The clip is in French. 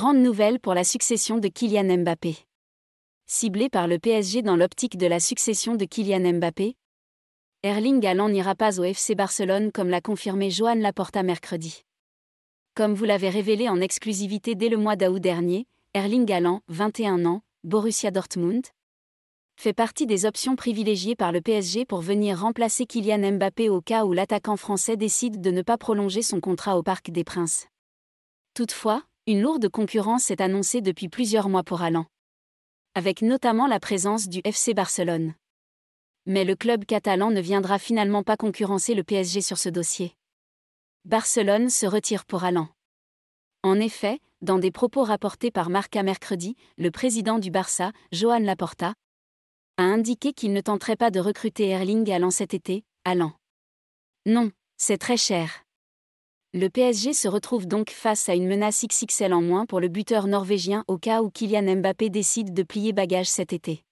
grande nouvelle pour la succession de Kylian Mbappé. Ciblé par le PSG dans l'optique de la succession de Kylian Mbappé, Erling Haaland n'ira pas au FC Barcelone comme l'a confirmé Joan Laporta mercredi. Comme vous l'avez révélé en exclusivité dès le mois d'août dernier, Erling Haaland, 21 ans, Borussia Dortmund, fait partie des options privilégiées par le PSG pour venir remplacer Kylian Mbappé au cas où l'attaquant français décide de ne pas prolonger son contrat au Parc des Princes. Toutefois, une lourde concurrence est annoncée depuis plusieurs mois pour Alan. Avec notamment la présence du FC Barcelone. Mais le club catalan ne viendra finalement pas concurrencer le PSG sur ce dossier. Barcelone se retire pour Allan. En effet, dans des propos rapportés par Marca mercredi, le président du Barça, Joan Laporta, a indiqué qu'il ne tenterait pas de recruter Erling Alan cet été, Alan. Non, c'est très cher. Le PSG se retrouve donc face à une menace XXL en moins pour le buteur norvégien au cas où Kylian Mbappé décide de plier bagage cet été.